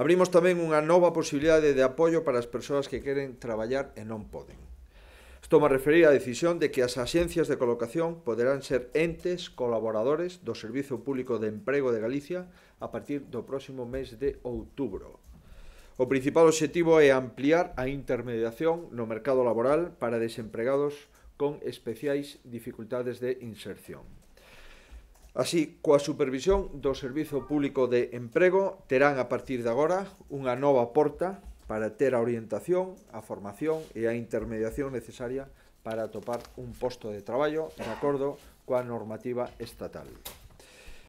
Abrimos tamén unha nova posibilidade de apoio para as persoas que queren traballar e non poden. Isto me referir á decisión de que as axencias de colocación poderán ser entes colaboradores do Servizo Público de Emprego de Galicia a partir do próximo mes de outubro. O principal obxectivo é ampliar a intermediación no mercado laboral para desempregados con especiais dificultades de inserción. Así, coa supervisión do Servizo Público de Emprego, terán a partir de agora unha nova porta para ter a orientación, a formación e a intermediación necesaria para atopar un posto de traballo de acordo coa normativa estatal.